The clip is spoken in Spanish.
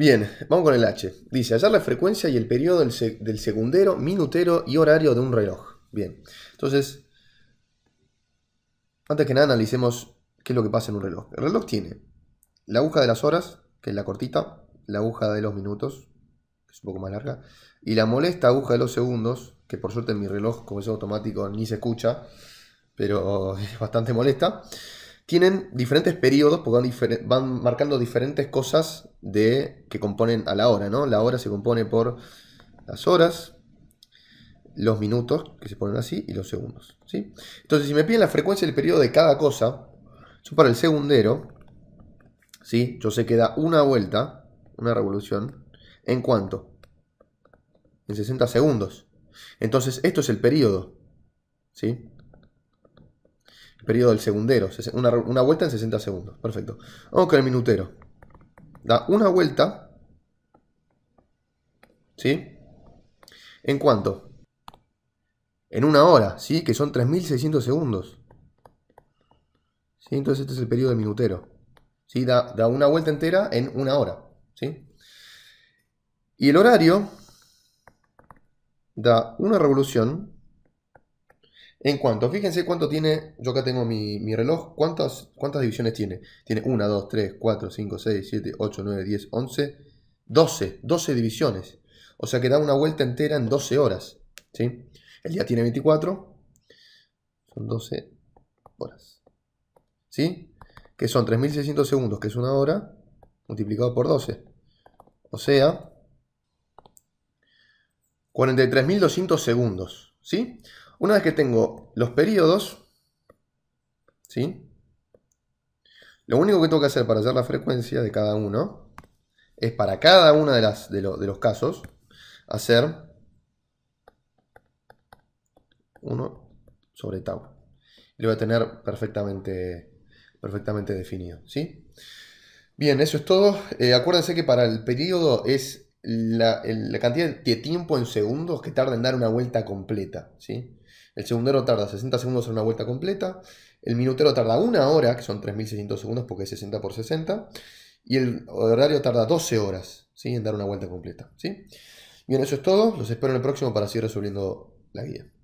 Bien, vamos con el H. Dice, hallar la frecuencia y el periodo del, minutero y horario de un reloj. Bien, entonces, antes que nada analicemos qué es lo que pasa en un reloj. El reloj tiene la aguja de las horas, que es la cortita, la aguja de los minutos, que es un poco más larga, y la molesta aguja de los segundos, que por suerte en mi reloj, como es automático, ni se escucha, pero es bastante molesta tienen diferentes periodos, porque van, marcando diferentes cosas de, que componen a la hora, ¿no? La hora se compone por las horas, los minutos, que se ponen así, y los segundos. ¿sí? Entonces, si me piden la frecuencia y el periodo de cada cosa, yo para el segundero, ¿sí? yo sé que da una vuelta, una revolución, ¿en cuánto? En 60 segundos. Entonces, esto es el periodo. ¿sí? periodo del segundero. Una, vuelta en 60 segundos. Perfecto. Vamos con el minutero. Da una vuelta. ¿Sí? ¿En cuánto? En una hora, ¿sí? Que son 3600 segundos. ¿Sí? Entonces este es el periodo del minutero. ¿Sí? da una vuelta entera en una hora. ¿Sí? Y el horario da una revolución en cuanto, fíjense cuánto tiene, yo acá tengo mi, reloj, ¿cuántas, ¿cuántas divisiones tiene? Tiene 1, 2, 3, 4, 5, 6, 7, 8, 9, 10, 11, 12, 12 divisiones. O sea que da una vuelta entera en 12 horas. ¿sí? El día tiene 24, son 12 horas. ¿Sí? Que son 3600 segundos, que es una hora, multiplicado por 12. O sea, 43200 segundos. ¿Sí? Una vez que tengo los periodos, ¿sí? Lo único que tengo que hacer para hacer la frecuencia de cada uno es para cada uno de, de, los casos hacer 1 sobre tau. Y lo voy a tener perfectamente, perfectamente definido. ¿sí? Bien, eso es todo. Eh, acuérdense que para el periodo es la, cantidad de tiempo en segundos que tarda en dar una vuelta completa. ¿sí? El segundero tarda 60 segundos en una vuelta completa, el minutero tarda una hora, que son 3.600 segundos porque es 60 por 60, y el horario tarda 12 horas en dar una vuelta completa. ¿sí? Bien, eso es todo. Los espero en el próximo para seguir resolviendo la guía.